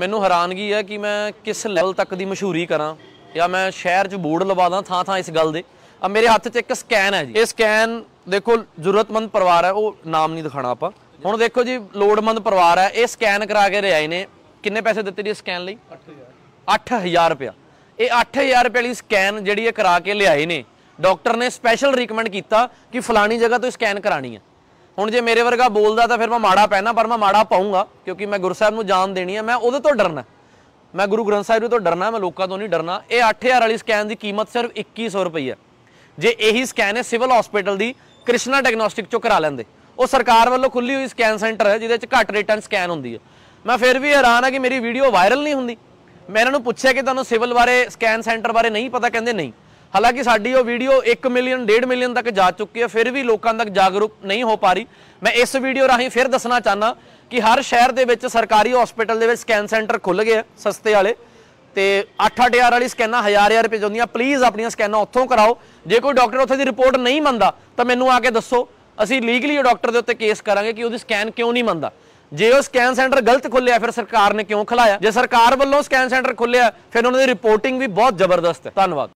ਮੈਨੂੰ ਹੈਰਾਨਗੀ ਹੈ ਕਿ ਮੈਂ ਕਿਸ ਲੈਵਲ ਤੱਕ ਦੀ ਮਸ਼ਹੂਰੀ ਕਰਾਂ ਜਾਂ ਮੈਂ ਸ਼ਹਿਰ 'ਚ ਬੋਰਡ ਲਵਾ ਦਾਂ ਥਾਂ ਥਾਂ ਇਸ ਗੱਲ ਦੇ ਆ ਮੇਰੇ ਹੱਥ 'ਚ ਇੱਕ ਸਕੈਨ ਹੈ ਜੀ ਇਹ ਸਕੈਨ ਦੇਖੋ ਜ਼ਰੂਰਤਮੰਦ ਪਰਿਵਾਰ ਹੈ ਉਹ ਨਾਮ ਨਹੀਂ ਦਿਖਾਣਾ ਆਪਾਂ ਹੁਣ ਦੇਖੋ ਜੀ ਲੋੜਮੰਦ ਪਰਿਵਾਰ ਹੈ ਇਹ ਸਕੈਨ ਕਰਾ ਕੇ ਰਿਆਏ ਨੇ ਕਿੰਨੇ ਪੈਸੇ ਦਿੱਤੇ ਜੀ ਸਕੈਨ ਲਈ 8000 8000 ਰੁਪਿਆ ਇਹ 8000 ਰੁਪਏ ਵਾਲੀ ਸਕੈਨ ਜਿਹੜੀ ਇਹ ਕਰਾ ਕੇ ਲਿਆਏ ਨੇ ਡਾਕਟਰ ਨੇ ਸਪੈਸ਼ਲ ਰეკਮੈਂਡ ਕੀਤਾ ਕਿ ਫਲਾਣੀ ਜਗ੍ਹਾ ਤੋਂ ਸਕੈਨ ਕਰਾਣੀ ਹੈ ਹੁਣ ਜੇ ਮੇਰੇ ਵਰਗਾ ਬੋਲਦਾ ਤਾਂ ਫਿਰ ਮੈਂ ਮਾੜਾ ਪਹਿਨਾ ਪਰ ਮੈਂ ਮਾੜਾ ਪਾਉਂਗਾ ਕਿਉਂਕਿ ਮੈਂ ਗੁਰੂ ਸਾਹਿਬ ਨੂੰ ਜਾਨ ਦੇਣੀ ਹੈ ਮੈਂ ਉਹਦੇ ਤੋਂ ਡਰਨਾ ਮੈਂ ਗੁਰੂ ਗ੍ਰੰਥ ਸਾਹਿਬ ਤੋਂ ਡਰਨਾ ਮੈਂ ਲੋਕਾਂ ਤੋਂ ਨਹੀਂ ਡਰਨਾ ਇਹ 8000 ਵਾਲੀ ਸਕੈਨ ਦੀ ਕੀਮਤ ਸਿਰਫ 2100 ਰੁਪਏ ਹੈ ਜੇ ਇਹੀ ਸਕੈਨ ਹੈ ਸਿਵਲ ਹਸਪੀਟਲ ਦੀ ਕ੍ਰਿਸ਼ਨਾ ਡਾਇਗਨੋਸਟਿਕ ਚੋਂ ਕਰਾ ਲੈਂਦੇ ਉਹ ਸਰਕਾਰ ਵੱਲੋਂ ਖੁੱਲੀ ਹੋਈ ਸਕੈਨ ਸੈਂਟਰ ਹੈ ਜਿਹਦੇ ਵਿੱਚ ਘੱਟ ਰੇਟਾਂ ਸਕੈਨ ਹੁੰਦੀ ਹੈ ਮੈਂ ਫਿਰ ਵੀ ਹੈਰਾਨ ਆ ਕਿ ਮੇਰੀ ਵੀਡੀਓ ਵਾਇਰਲ ਨਹੀਂ ਹੁੰਦੀ ਮੈਂ ਇਹਨਾਂ ਨੂੰ ਪੁੱਛਿਆ ਕਿ ਤੁਹਾਨੂੰ ਸਿਵਲ ਬਾਰੇ ਸਕੈਨ ਸੈਂਟਰ ਬਾਰੇ ਨਹੀਂ ਪਤਾ ਕਹਿੰਦੇ ਨਹੀਂ ਹਾਲਾਂਕਿ ਸਾਡੀ ਉਹ ਵੀਡੀਓ 1 ਮਿਲੀਅਨ 1.5 ਮਿਲੀਅਨ ਤੱਕ ਜਾ ਚੁੱਕੀ ਹੈ ਫਿਰ ਵੀ ਲੋਕਾਂ ਤੱਕ ਜਾਗਰੂਕ ਨਹੀਂ ਹੋ ਪਾਰੀ ਮੈਂ ਇਸ ਵੀਡੀਓ ਰਾਹੀਂ ਫਿਰ ਦੱਸਣਾ ਚਾਹਨਾ ਕਿ ਹਰ ਸ਼ਹਿਰ ਦੇ ਵਿੱਚ ਸਰਕਾਰੀ ਹਸਪੀਟਲ ਦੇ ਵਿੱਚ ਸਕੈਨ ਸੈਂਟਰ ਖੁੱਲ ਗਏ ਸਸਤੇ ਵਾਲੇ ਤੇ 8-8000 ਵਾਲੀ ਸਕੈਨਾਂ 1000 ਰੁਪਏ ਜੁੰਦੀਆਂ ਪਲੀਜ਼ ਆਪਣੀਆਂ ਸਕੈਨਾਂ ਉੱਥੋਂ ਕਰਾਓ ਜੇ ਕੋਈ ਡਾਕਟਰ ਉੱਥੇ ਦੀ ਰਿਪੋਰਟ ਨਹੀਂ ਮੰਨਦਾ ਤਾਂ ਮੈਨੂੰ ਆ ਕੇ ਦੱਸੋ ਅਸੀਂ ਲੀਗਲੀ ਡਾਕਟਰ ਦੇ ਉੱਤੇ ਕੇਸ ਕਰਾਂਗੇ ਕਿ ਉਹਦੀ ਸਕੈਨ ਕਿਉਂ ਨਹੀਂ ਮੰਨਦਾ ਜੇ ਉਹ ਸਕੈਨ ਸੈਂਟਰ ਗਲਤ ਖੁੱਲਿਆ ਫਿਰ ਸਰਕਾਰ ਨੇ ਕਿਉਂ ਖੁਲਾਇਆ ਜੇ ਸਰਕਾਰ ਵੱਲੋਂ ਸਕੈਨ ਸੈਂਟਰ ਖੁੱਲਿਆ ਫਿਰ ਉਹਨਾਂ ਦੀ ਰਿਪੋਰਟਿੰਗ ਵੀ ਬਹੁਤ ਜ਼ਬਰਦਸਤ ਹੈ ਧੰਨਵਾਦ